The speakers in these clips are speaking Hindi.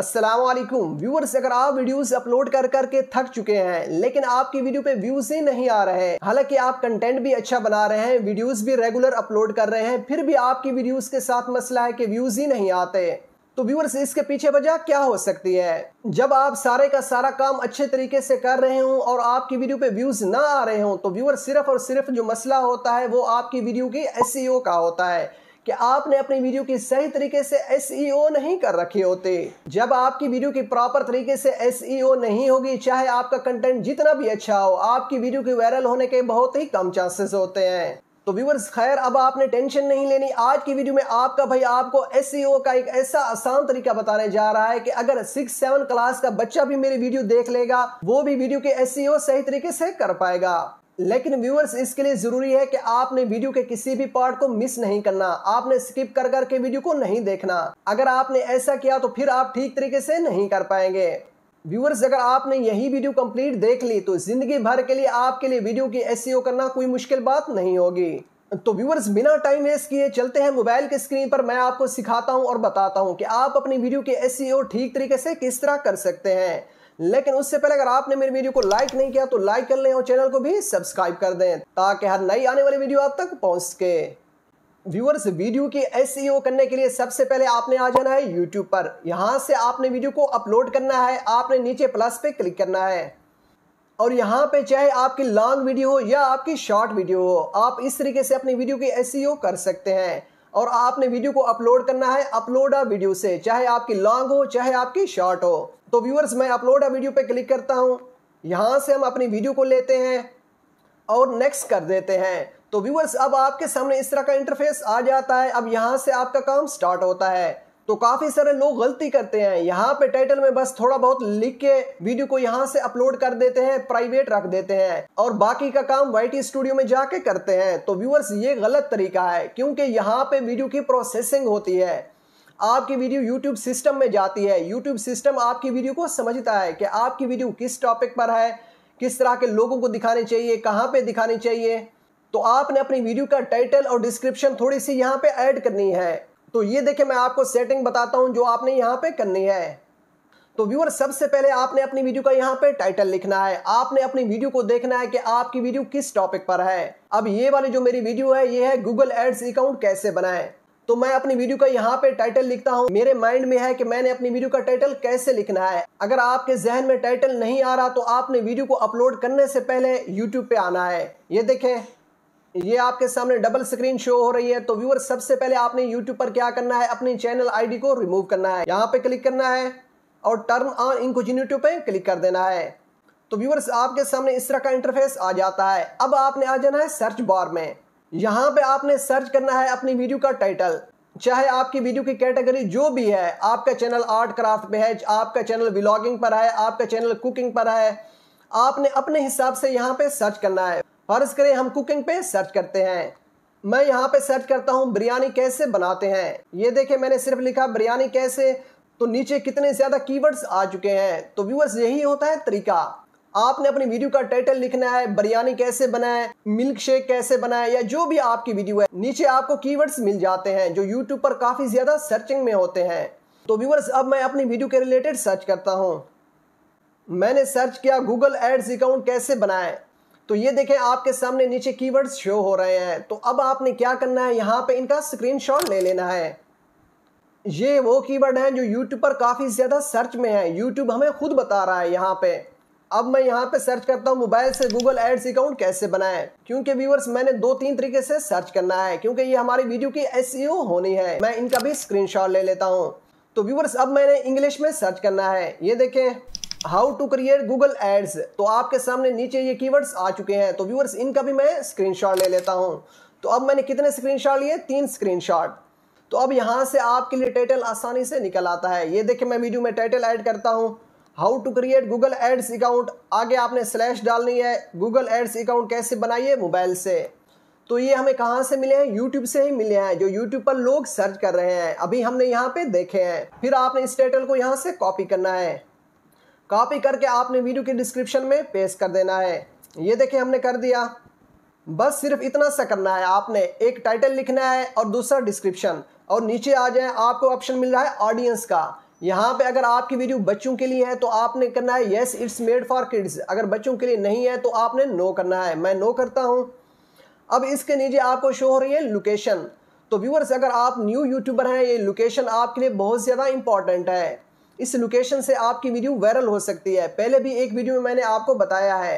असलम व्यूअर्स अगर आप वीडियोस अपलोड कर के थक चुके हैं लेकिन आपकी वीडियो पे व्यूज ही नहीं आ रहे हैं हालांकि आप कंटेंट भी अच्छा बना रहे हैं वीडियोस भी रेगुलर अपलोड कर रहे हैं फिर भी आपकी वीडियोस के साथ मसला है कि व्यूज ही नहीं आते तो व्यूअर्स इसके पीछे वजह क्या हो सकती है जब आप सारे का सारा काम अच्छे तरीके से कर रहे हो और आपकी वीडियो पे व्यूज ना आ रहे हो तो व्यूअर्स सिर्फ और सिर्फ जो मसला होता है वो आपकी वीडियो की एस का होता है कि आपने अपनी वीडियो की सही तरीके से एस e नहीं कर रखे होते जब आपकी वीडियो की प्रॉपर तरीके से एस e नहीं होगी चाहे आपका कंटेंट जितना भी अच्छा हो आपकी वीडियो के वायरल होने के बहुत ही कम चांसेस होते हैं तो व्यूवर्स खैर अब आपने टेंशन नहीं लेनी आज की वीडियो में आपका भाई आपको एस e का एक ऐसा आसान तरीका बताने जा रहा है कि अगर सिक्स सेवन क्लास का बच्चा भी मेरी वीडियो देख लेगा वो भी वीडियो के एस सही तरीके से कर पाएगा लेकिन व्यूअर्स इसके लिए ज़रूरी है कि आपने वीडियो के किसी भी पार्ट को मिस नहीं करना आपने स्किप कर करके वीडियो को नहीं देखना अगर आपने ऐसा किया तो फिर आप ठीक तरीके से नहीं कर पाएंगे व्यूअर्स अगर आपने यही वीडियो कंप्लीट देख ली तो ज़िंदगी भर के लिए आपके लिए वीडियो की एस e करना कोई मुश्किल बात नहीं होगी तो व्यूअर्स बिना टाइम वेस्ट किए चलते हैं मोबाइल के स्क्रीन पर मैं आपको सिखाता हूं और बताता हूं कि आप अपनी वीडियो के एस ठीक तरीके से किस तरह कर सकते हैं लेकिन उससे पहले अगर आपने मेरी वीडियो को लाइक नहीं किया तो लाइक कर लें और चैनल को भी सब्सक्राइब कर दें ताकि हर नई आने वाली वीडियो आप तक पहुंच सके व्यूअर्स वीडियो की एस e करने के लिए सबसे पहले आपने आ जाना है यूट्यूब पर यहां से आपने वीडियो को अपलोड करना है आपने नीचे प्लस पे क्लिक करना है और यहां पे चाहे आपकी लॉन्ग वीडियो हो या आपकी शॉर्ट वीडियो हो आप इस तरीके से अपनी वीडियो की एस e कर सकते हैं और आपने वीडियो को अपलोड करना है अपलोड वीडियो से चाहे आपकी लॉन्ग हो चाहे आपकी शॉर्ट हो तो व्यूअर्स मैं अपलोड आ वीडियो पे क्लिक करता हूँ यहाँ से हम अपनी वीडियो को लेते हैं और नेक्स्ट कर देते हैं तो व्यूअर्स अब आपके सामने इस तरह का इंटरफेस आ जाता है अब यहाँ से आपका काम स्टार्ट होता है तो काफ़ी सारे लोग गलती करते हैं यहाँ पे टाइटल में बस थोड़ा बहुत लिख के वीडियो को यहाँ से अपलोड कर देते हैं प्राइवेट रख देते हैं और बाकी का काम वाई स्टूडियो में जाके करते हैं तो व्यूअर्स ये गलत तरीका है क्योंकि यहाँ पे वीडियो की प्रोसेसिंग होती है आपकी वीडियो यूट्यूब सिस्टम में जाती है यूट्यूब सिस्टम आपकी वीडियो को समझता है कि आपकी वीडियो किस टॉपिक पर है किस तरह के लोगों को दिखाने चाहिए कहाँ पे दिखाने चाहिए तो आपने अपनी वीडियो का टाइटल और डिस्क्रिप्शन थोड़ी सी यहाँ पे ऐड करनी है तो ये देखिए मैं आपको सेटिंग बताता हूं जो आपने यहां पे करनी है तो व्यूअर सबसे पहले आपने अपनी वीडियो का यहां पे टाइटल लिखना है आपने अपनी वीडियो को देखना है कि आपकी वीडियो किस टॉपिक पर है अब ये वाली जो मेरी वीडियो है ये है गूगल एड्स अकाउंट कैसे बनाए तो मैं अपनी वीडियो का यहाँ पे टाइटल लिखता हूँ मेरे माइंड में है कि मैंने अपनी वीडियो का टाइटल कैसे लिखना है अगर आपके जहन में टाइटल नहीं आ रहा तो आपने वीडियो को अपलोड करने से पहले यूट्यूब पे आना है ये देखें ये आपके सामने डबल स्क्रीन शो हो रही है तो व्यूअर सबसे पहले आपने यूट्यूब पर क्या करना है अपनी चैनल आईडी को रिमूव करना है यहाँ पे क्लिक करना है और टर्न ऑन इनकोजिन्यूटिव पे क्लिक कर देना है तो व्यूअर्स आपके सामने इस तरह का इंटरफेस आ जाता है अब आपने आ जाना है सर्च बार में यहाँ पे आपने सर्च करना है अपनी वीडियो का टाइटल चाहे आपकी वीडियो की कैटेगरी जो भी है आपका चैनल आर्ट क्राफ्ट पे है आपका चैनल ब्लॉगिंग पर है आपका चैनल कुकिंग पर है आपने अपने हिसाब से यहाँ पे सर्च करना है फर्ज करें हम कुकिंग पे सर्च करते हैं मैं यहाँ पे सर्च करता हूँ बिरयानी कैसे बनाते हैं ये देखें मैंने सिर्फ लिखा बिरयानी कैसे तो नीचे कितने ज़्यादा कीवर्ड्स आ चुके हैं तो व्यूअर्स यही होता है तरीका आपने अपनी वीडियो का टाइटल लिखना है बिरयानी कैसे बनाए मिल्क शेक कैसे बनाए या जो भी आपकी वीडियो है नीचे आपको कीवर्ड्स मिल जाते हैं जो यूट्यूब पर काफ़ी ज़्यादा सर्चिंग में होते हैं तो व्यूवर्स अब मैं अपनी वीडियो के रिलेटेड सर्च करता हूँ मैंने सर्च किया गूगल एड्स अकाउंट कैसे बनाए तो ये देखें आपके सामने नीचे कीवर्ड्स शो हो रहे हैं तो अब आपने क्या करना है यहाँ पे इनका स्क्रीनशॉट ले लेना है ये वो कीवर्ड हैं जो YouTube पर काफ़ी ज़्यादा सर्च में है YouTube हमें खुद बता रहा है यहाँ पे अब मैं यहाँ पे सर्च करता हूँ मोबाइल से गूगल एड्स अकाउंट कैसे बनाएं क्योंकि व्यूवर्स मैंने दो तीन तरीके से सर्च करना है क्योंकि ये हमारी वीडियो की एस e होनी है मैं इनका भी स्क्रीनशॉट ले लेता हूँ तो व्यूवर्स अब मैंने इंग्लिश में सर्च करना है ये देखें how to create Google ads तो आपके सामने नीचे ये कीवर्ड्स आ चुके हैं तो व्यूअर्स इनका भी मैं स्क्रीनशॉट ले लेता हूँ तो अब मैंने कितने स्क्रीनशॉट लिए तीन स्क्रीनशॉट तो अब यहाँ से आपके लिए टाइटल आसानी से निकल आता है ये देखिए मैं वीडियो में टाइटल ऐड करता हूँ how to create Google Ads account आगे आपने स्लैश डालनी है गूगल एड्स अकाउंट कैसे बनाइए मोबाइल से तो ये हमें कहाँ से मिले हैं यूट्यूब से ही मिले हैं जो यूट्यूब पर लोग सर्च कर रहे हैं अभी हमने यहाँ पे देखे हैं फिर आपने इस टाइटल को यहाँ से कॉपी करना है कॉपी करके आपने वीडियो के डिस्क्रिप्शन में पेश कर देना है ये देखिए हमने कर दिया बस सिर्फ इतना सा करना है आपने एक टाइटल लिखना है और दूसरा डिस्क्रिप्शन और नीचे आ जाए आपको ऑप्शन मिल रहा है ऑडियंस का यहाँ पे अगर आपकी वीडियो बच्चों के लिए है तो आपने करना है yes it's made for kids अगर बच्चों के लिए नहीं है तो आपने नो करना है मैं नो करता हूँ अब इसके नीचे आपको शो हो रही है लोकेशन तो व्यूअर्स अगर आप न्यू यूट्यूबर हैं ये लोकेशन आपके लिए बहुत ज़्यादा इंपॉर्टेंट है इस लोकेशन से आपकी वीडियो वायरल हो सकती है पहले भी एक वीडियो में मैंने आपको बताया है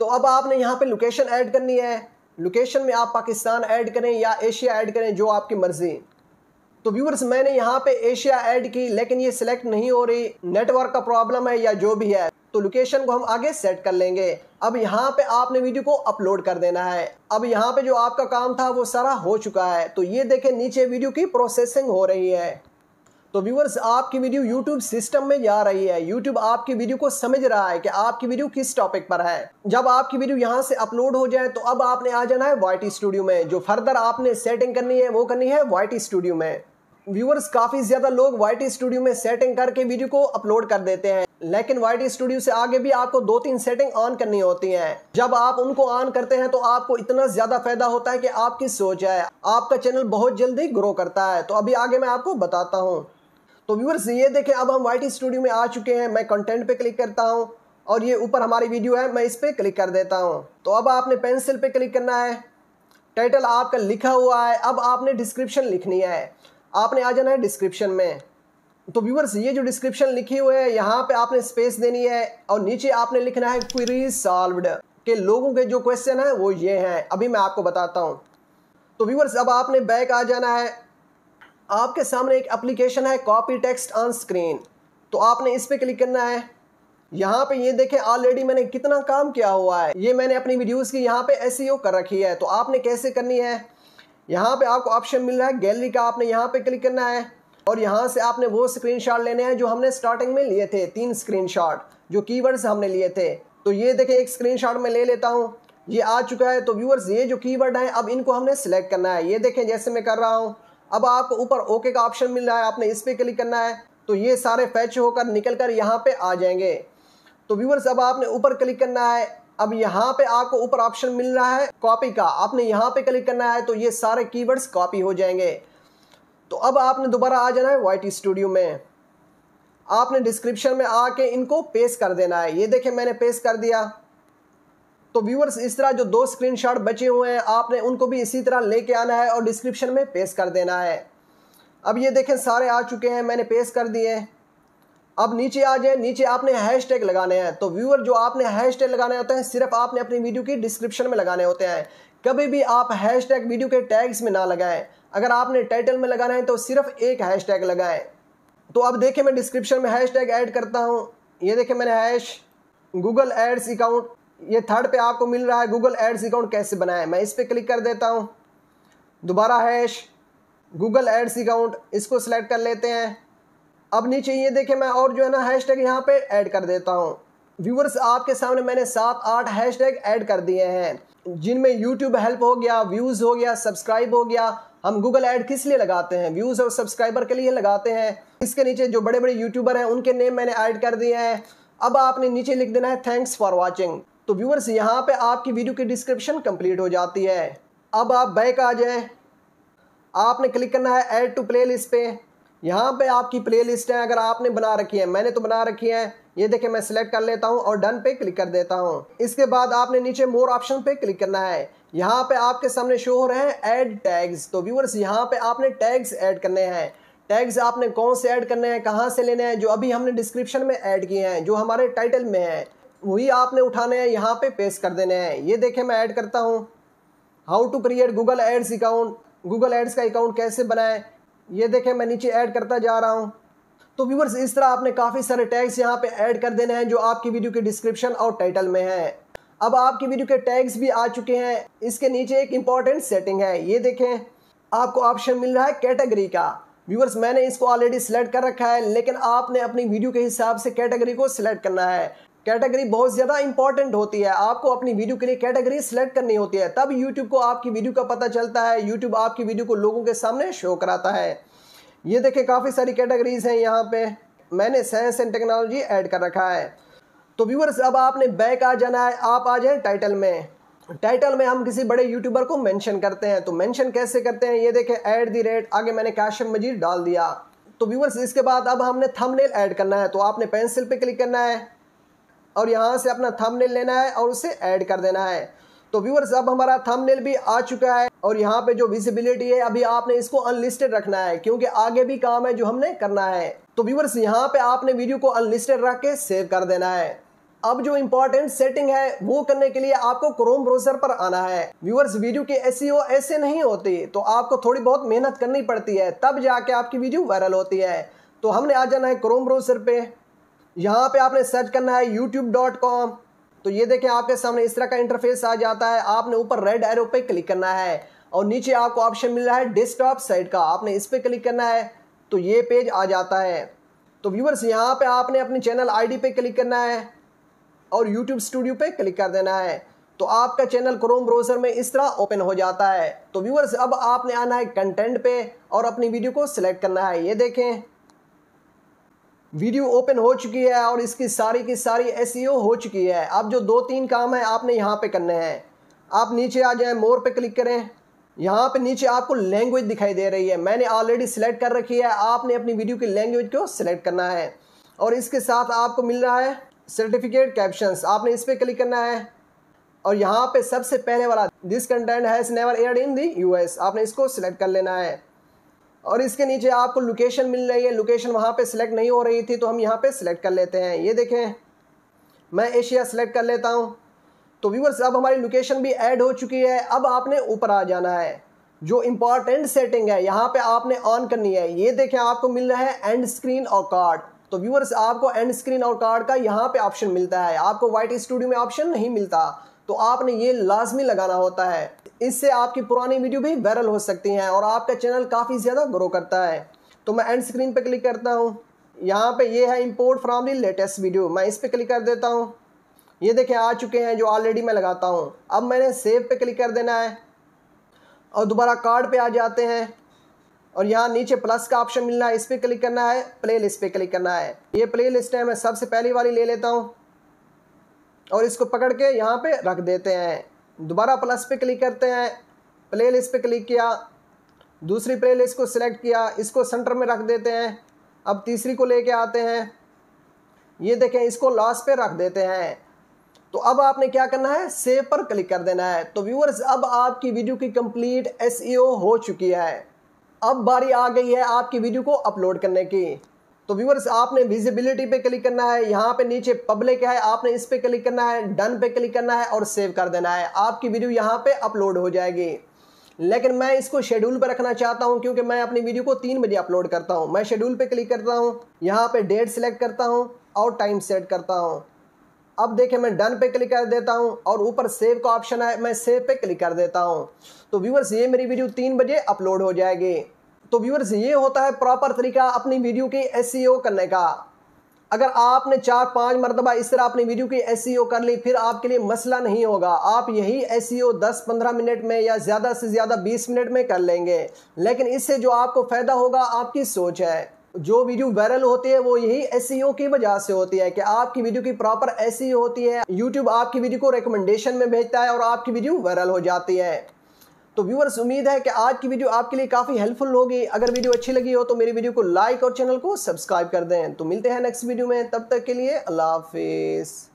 तो अब आपने यहाँ पे लोकेशन ऐड करनी है लोकेशन में आप पाकिस्तान ऐड करें या एशिया ऐड करें जो आपकी मर्ज़ी तो व्यूवर्स मैंने यहाँ पे एशिया ऐड की लेकिन ये सिलेक्ट नहीं हो रही नेटवर्क का प्रॉब्लम है या जो भी है तो लोकेशन को हम आगे सेट कर लेंगे अब यहाँ पे आपने वीडियो को अपलोड कर देना है अब यहाँ पे जो आपका काम था वो सारा हो चुका है तो ये देखें नीचे वीडियो की प्रोसेसिंग हो रही है तो व्यूवर्स आपकी वीडियो यूट्यूब सिस्टम में जा रही है यूट्यूब आपकी वीडियो को समझ रहा है कि आपकी वीडियो किस टॉपिक पर है जब आपकी वीडियो यहाँ से अपलोड हो जाए तो अब आपने आ जाना है वाइट स्टूडियो में जो फर्दर आपने सेटिंग करनी है वो करनी है वाइट स्टूडियो में व्यूअर्स काफ़ी ज़्यादा लोग वाइट स्टूडियो में सेटिंग करके वीडियो को अपलोड कर देते हैं लेकिन वाइट स्टूडियो से आगे भी आपको दो तीन सेटिंग ऑन करनी होती हैं जब आप उनको ऑन करते हैं तो आपको इतना ज़्यादा फायदा होता है कि आपकी सोच है आपका चैनल बहुत जल्दी ग्रो करता है तो अभी आगे मैं आपको बताता हूँ तो व्यूअर्स ये देखें अब हम वाई स्टूडियो में आ चुके हैं मैं कंटेंट पे क्लिक करता हूँ और ये ऊपर हमारी वीडियो है मैं इस पर क्लिक कर देता हूँ तो अब आपने पेंसिल पे क्लिक करना है टाइटल आपका लिखा हुआ है अब आपने डिस्क्रिप्शन लिखनी है आपने आ जाना है डिस्क्रिप्शन में तो व्यूवर्स ये जो डिस्क्रिप्शन लिखी हुई है यहाँ पे आपने स्पेस देनी है और नीचे आपने लिखना है क्वेरी सॉल्व के लोगों के जो क्वेश्चन है वो ये हैं अभी मैं आपको बताता हूँ तो व्यूवर्स अब आपने बैक आ जाना है आपके सामने एक एप्लीकेशन है कॉपी टेक्स्ट ऑन स्क्रीन तो आपने इस पर क्लिक करना है यहाँ पे ये देखें ऑलरेडी मैंने कितना काम किया हुआ है ये मैंने अपनी वीडियोस की यहाँ पे एस e कर रखी है तो आपने कैसे करनी है यहाँ पे आपको ऑप्शन मिल रहा है गैलरी का आपने यहाँ पे क्लिक करना है और यहाँ से आपने वो स्क्रीनशॉट लेने हैं जो हमने स्टार्टिंग में लिए थे तीन स्क्रीनशॉट जो कीवर्ड्स हमने लिए थे तो ये देखें एक स्क्रीन मैं ले लेता हूँ ये आ चुका है तो व्यूअर्स ये जो की हैं अब इनको हमने सेलेक्ट करना है ये देखें जैसे मैं कर रहा हूँ अब आपको ऊपर ओके का ऑप्शन मिल रहा है आपने इस पर क्लिक करना है तो ये सारे फैच होकर निकल कर यहाँ पे आ जाएंगे तो व्यूवर्स अब आपने ऊपर क्लिक करना है अब यहाँ पे आपको ऊपर ऑप्शन मिल रहा है कॉपी का आपने यहाँ पे क्लिक करना है तो ये सारे कीवर्ड्स कॉपी हो जाएंगे तो अब आपने दोबारा आ जाना है वाइट स्टूडियो में आपने डिस्क्रिप्शन में आके इनको पेस्ट कर देना है ये देखें मैंने पेस्ट कर दिया तो व्यूअर्स इस तरह जो दो स्क्रीनशॉट बचे हुए हैं आपने उनको भी इसी तरह लेके आना है और डिस्क्रिप्शन में पेश कर देना है अब ये देखें सारे आ चुके हैं मैंने पेश कर दिए अब नीचे आ जाए नीचे आपने हैश टैग लगाने हैं तो व्यूअर जो आपने हैश टैग लगाने होते हैं सिर्फ आपने अपनी वीडियो की डिस्क्रिप्शन में लगाने होते हैं कभी भी आप हैश टैग वीडियो के टैग्स में ना लगाएं अगर आपने टाइटल में लगाना है तो सिर्फ एक हैश टैग लगाएं तो अब देखें मैं डिस्क्रिप्शन में हैश टैग ऐड करता हूँ ये देखें मैंने हैश गूगल एड्स अकाउंट ये थर्ड पे आपको मिल रहा है गूगल एड्स अकाउंट कैसे बनाए मैं इस पर क्लिक कर देता हूँ दोबारा हैश गूगल एड्स अकाउंट इसको सिलेक्ट कर लेते हैं अब नीचे ये देखें मैं और जो है ना हैश टैग यहाँ पर ऐड कर देता हूँ व्यूवर्स आपके सामने मैंने सात आठ हैश टैग ऐड कर दिए हैं जिनमें यूट्यूब हेल्प हो गया व्यूज़ हो गया सब्सक्राइब हो गया हम गूगल ऐड किस लिए लगाते हैं व्यूज़ और सब्सक्राइबर के लिए लगाते हैं इसके नीचे जो बड़े बड़े यूट्यूबर हैं उनके नेम मैंने ऐड कर दिए हैं अब आपने नीचे लिख देना है थैंक्स फॉर वॉचिंग तो व्यूवर्स यहाँ पे आपकी वीडियो की डिस्क्रिप्शन कंप्लीट हो जाती है अब आप बैक आ जाएं आपने क्लिक करना है ऐड टू प्लेलिस्ट पे यहाँ पे आपकी प्लेलिस्ट है अगर आपने बना रखी है मैंने तो बना रखी है ये देखें मैं सिलेक्ट कर लेता हूँ और डन पे क्लिक कर देता हूँ इसके बाद आपने नीचे मोर ऑप्शन पे क्लिक करना है यहाँ पे आपके सामने शो हो रहे हैं ऐड टैग्स तो व्यूअर्स यहाँ पे आपने टैग्स ऐड करने हैं टैग्स आपने कौन से ऐड करने हैं कहाँ से लेने हैं जो अभी हमने डिस्क्रिप्शन में ऐड किए हैं जो हमारे टाइटल में है वही आपने उठाने हैं यहाँ पे पेश कर देने हैं ये देखें मैं ऐड करता हूँ how to create Google Ads account Google Ads का अकाउंट कैसे बनाएं ये देखें मैं नीचे ऐड करता जा रहा हूँ तो व्यूवर्स इस तरह आपने काफ़ी सारे टैग्स यहाँ पे ऐड कर देने हैं जो आपकी वीडियो के डिस्क्रिप्शन और टाइटल में हैं अब आपकी वीडियो के टैग्स भी आ चुके हैं इसके नीचे एक इम्पॉर्टेंट सेटिंग है ये देखें आपको ऑप्शन मिल रहा है कैटेगरी का व्यूवर्स मैंने इसको ऑलरेडी सेलेक्ट कर रखा है लेकिन आपने अपनी वीडियो के हिसाब से कैटेगरी को सिलेक्ट करना है कैटेगरी बहुत ज़्यादा इंपॉर्टेंट होती है आपको अपनी वीडियो के लिए कैटेगरी सेलेक्ट करनी होती है तब यूट्यूब को आपकी वीडियो का पता चलता है यूट्यूब आपकी वीडियो को लोगों के सामने शो कराता है ये देखिए काफ़ी सारी कैटेगरीज हैं यहाँ पे मैंने साइंस एंड टेक्नोलॉजी ऐड कर रखा है तो व्यूवर्स अब आपने बैक आ जाना है आप आ जाए टाइटल में टाइटल में हम किसी बड़े यूट्यूबर को मेंशन करते हैं तो मेंशन कैसे करते हैं ये देखें ऐट दी रेट आगे मैंने काशिम मजीद डाल दिया तो व्यूवर्स इसके बाद अब हमने थंबनेल ऐड करना है तो आपने पेंसिल पे क्लिक करना है और यहाँ से अपना थंबनेल लेना है और उसे ऐड कर देना है तो व्यूअर्स अब हमारा थंबनेल भी आ चुका है और यहाँ पे जो विजिबिलिटी है अभी आपने इसको अनलिस्टेड रखना है क्योंकि आगे भी काम है जो हमने करना है तो व्यूअर्स यहाँ पे आपने वीडियो को अनलिस्टेड रख के सेव कर देना है अब जो इम्पोर्टेंट सेटिंग है वो करने के लिए आपको क्रोम ब्राउजर पर आना है व्यूअर्स वीडियो की एस e ऐसे नहीं होती तो आपको थोड़ी बहुत मेहनत करनी पड़ती है तब जाके आपकी वीडियो वायरल होती है तो हमने आ जाना है क्रोम ब्राउजर पे यहाँ पे आपने सर्च करना है youtube.com तो ये देखें आपके सामने इस तरह का इंटरफेस आ जाता है आपने ऊपर रेड एरो पे क्लिक करना है और नीचे आपको ऑप्शन मिल रहा है डेस्कटॉप साइट का आपने इस पर क्लिक करना है तो ये पेज आ जाता है तो व्यूवर्स यहाँ पे आपने अपने चैनल आईडी पे क्लिक करना है और यूट्यूब स्टूडियो पे क्लिक कर देना है तो आपका चैनल क्रोम ब्राउज़र में इस तरह ओपन हो जाता है तो व्यूवर्स अब आपने आना है कंटेंट पे और अपनी वीडियो को सिलेक्ट करना है ये देखें वीडियो ओपन हो चुकी है और इसकी सारी की सारी एस e हो चुकी है अब जो दो तीन काम है आपने यहाँ पे करने हैं आप नीचे आ जाएं मोर पे क्लिक करें यहाँ पे नीचे आपको लैंग्वेज दिखाई दे रही है मैंने ऑलरेडी सिलेक्ट कर रखी है आपने अपनी वीडियो की लैंग्वेज को सिलेक्ट करना है और इसके साथ आपको मिल रहा है सर्टिफिकेट कैप्शन आपने इस पर क्लिक करना है और यहाँ पे सबसे पहले वाला this content has never air in the US आपने इसको सिलेक्ट कर लेना है और इसके नीचे आपको लोकेशन मिल रही है लोकेशन वहाँ पे सिलेक्ट नहीं हो रही थी तो हम यहाँ पे सिलेक्ट कर लेते हैं ये देखें मैं एशिया सेलेक्ट कर लेता हूँ तो व्यूवर्स अब हमारी लोकेशन भी ऐड हो चुकी है अब आपने ऊपर आ जाना है जो इम्पॉर्टेंट सेटिंग है यहाँ पे आपने ऑन करनी है ये देखें आपको मिल रहा है एंड स्क्रीन और कार्ड तो व्यूवर्स आपको एंड स्क्रीन और कार्ड का यहाँ पे ऑप्शन मिलता है आपको वाइट स्टूडियो में ऑप्शन नहीं मिलता तो आपने ये लाजमी लगाना होता है इससे आपकी पुरानी वीडियो भी वायरल हो सकती हैं और आपका चैनल काफ़ी ज़्यादा ग्रो करता है तो मैं एंड स्क्रीन पर क्लिक करता हूँ यहाँ पे ये है import from the latest video मैं इस पर क्लिक कर देता हूँ ये देखें आ चुके हैं जो ऑलरेडी मैं लगाता हूँ अब मैंने सेव पे क्लिक कर देना है और दोबारा कार्ड पे आ जाते हैं और यहाँ नीचे प्लस का ऑप्शन मिलना है इस पर क्लिक करना है प्ले लिस्ट पे क्लिक करना है ये प्ले लिस्ट है मैं सबसे पहली वाली ले लेता हूँ और इसको पकड़ के यहाँ पे रख देते हैं दोबारा प्लस पे क्लिक करते हैं प्ले लिस्ट पे क्लिक किया दूसरी प्ले लिस्ट को सिलेक्ट किया इसको सेंटर में रख देते हैं अब तीसरी को लेके आते हैं ये देखें इसको लास्ट पे रख देते हैं तो अब आपने क्या करना है सेव पर क्लिक कर देना है तो व्यूअर्स अब आपकी वीडियो की कंप्लीट एस e हो चुकी है अब बारी आ गई है आपकी वीडियो को अपलोड करने की तो व्यूवर्स आपने विजिबिलिटी पे क्लिक करना है यहाँ पे नीचे पब्लिक है आपने इस पे क्लिक करना है डन पे क्लिक करना है और सेव कर देना है आपकी वीडियो यहाँ पे अपलोड हो जाएगी लेकिन मैं इसको शेड्यूल पर रखना चाहता हूँ क्योंकि मैं अपनी वीडियो को तीन बजे अपलोड करता हूँ मैं शेड्यूल पर क्लिक करता हूँ यहाँ पर डेट सेलेक्ट करता हूँ और टाइम सेट करता हूँ अब देखें मैं डन पे क्लिक कर देता हूँ और ऊपर सेव का ऑप्शन है मैं सेव पे क्लिक कर देता हूँ तो व्यूवर्स ये मेरी वीडियो तीन बजे अपलोड हो जाएगी तो व्यूअर्स ये होता है प्रॉपर तरीका अपनी वीडियो की एस e करने का अगर आपने चार पांच मरतबा इस तरह अपनी वीडियो की एस e कर ली फिर आपके लिए मसला नहीं होगा आप यही एस 10 e दस पंद्रह मिनट में या ज़्यादा से ज़्यादा बीस मिनट में कर लेंगे लेकिन इससे जो आपको फ़ायदा होगा आपकी सोच है जो वीडियो वायरल होती है वो यही एस की वजह से होती है कि आपकी वीडियो की प्रॉपर एस होती है यूट्यूब आपकी वीडियो को रिकमेंडेशन में भेजता है और आपकी वीडियो वायरल हो जाती है तो व्यूअर्स उम्मीद है कि आज की वीडियो आपके लिए काफ़ी हेल्पफुल होगी अगर वीडियो अच्छी लगी हो तो मेरी वीडियो को लाइक और चैनल को सब्सक्राइब कर दें तो मिलते हैं नेक्स्ट वीडियो में तब तक के लिए अल्लाह हाफिज़